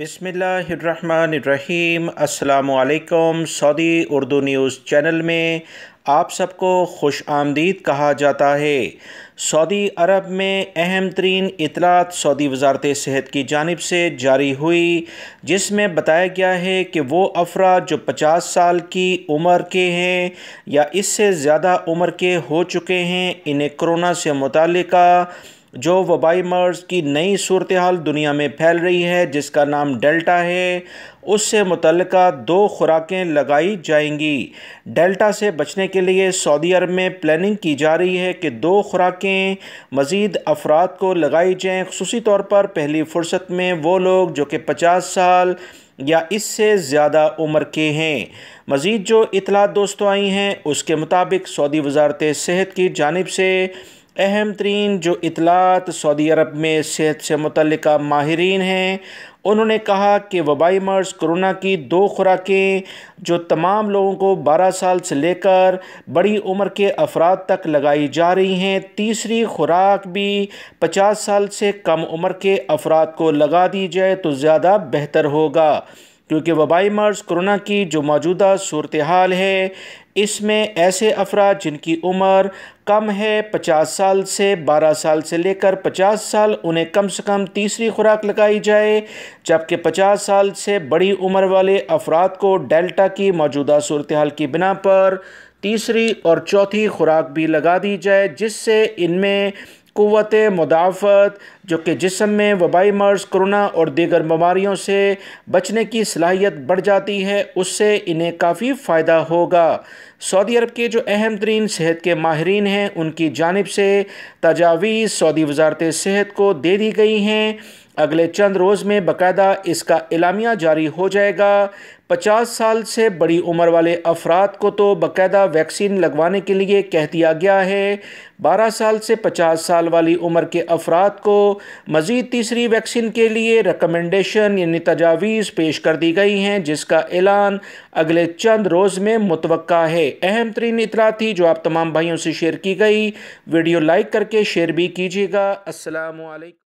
بسم اللہ الرحمن الرحیم السلام علیکم سعودی اردو نیوز چینل میں آپ سب کو خوش آمدید کہا جاتا ہے سعودی عرب میں اہم ترین اطلاعات سعودی وزارت صحت کی جانب سے جاری ہوئی جس میں بتایا گیا ہے کہ وہ افراد جو پچاس سال کی عمر کے ہیں یا اس سے زیادہ عمر کے ہو چکے ہیں انہیں کرونا سے متعلقہ جو وبائی مرض کی نئی صورتحال دنیا میں پھیل رہی ہے جس کا نام ڈیلٹا ہے اس سے متعلقہ دو خوراکیں لگائی جائیں گی ڈیلٹا سے بچنے کے لیے سعودی عرب میں پلاننگ کی جا رہی ہے کہ دو خوراکیں مزید افراد کو لگائی جائیں خصوصی طور پر پہلی فرصت میں وہ لوگ جو کہ پچاس سال یا اس سے زیادہ عمر کے ہیں مزید جو اطلاعات دوستوں آئی ہیں اس کے مطابق سعودی وزارت صحت کی جانب سے اہم ترین جو اطلاعات سعودی عرب میں صحت سے متعلقہ ماہرین ہیں انہوں نے کہا کہ وبائی مرض کرونا کی دو خوراکیں جو تمام لوگوں کو بارہ سال سے لے کر بڑی عمر کے افراد تک لگائی جا رہی ہیں تیسری خوراک بھی پچاس سال سے کم عمر کے افراد کو لگا دی جائے تو زیادہ بہتر ہوگا کیونکہ وبائی مرض کرونا کی جو موجودہ صورتحال ہے اس میں ایسے افراد جن کی عمر کم ہے پچاس سال سے بارہ سال سے لے کر پچاس سال انہیں کم سے کم تیسری خوراک لگائی جائے جبکہ پچاس سال سے بڑی عمر والے افراد کو ڈیلٹا کی موجودہ صورتحال کی بنا پر تیسری اور چوتھی خوراک بھی لگا دی جائے جس سے ان میں قوت مدافعت جو کہ جسم میں وبائی مرض کرونا اور دیگر بیماریوں سے بچنے کی صلاحیت بڑھ جاتی ہے اس سے انہیں کافی فائدہ ہوگا سعودی عرب کے جو اہم ترین صحت کے ماہرین ہیں ان کی جانب سے تجاویز سعودی وزارت صحت کو دے دی گئی ہیں اگلے چند روز میں باقاعدہ اس کا اعلامیہ جاری ہو جائے گا پچاس سال سے بڑی عمر والے افراد کو تو باقاعدہ ویکسین لگوانے کے لیے کہہ دیا گیا ہے بارہ سال سے پچاس سال والی عمر کے افراد کو مزید تیسری ویکسین کے لیے ریکمنڈیشن یعنی تجاویز پیش کر دی گئی ہیں جس کا اعلان اگلے چند روز میں متوقع ہے اہم ترین اطلاع تھی جو آپ تمام بھائیوں سے شیئر کی گئی ویڈیو لائک کر کے شیئر بھی کیجیے گا السلام علیکم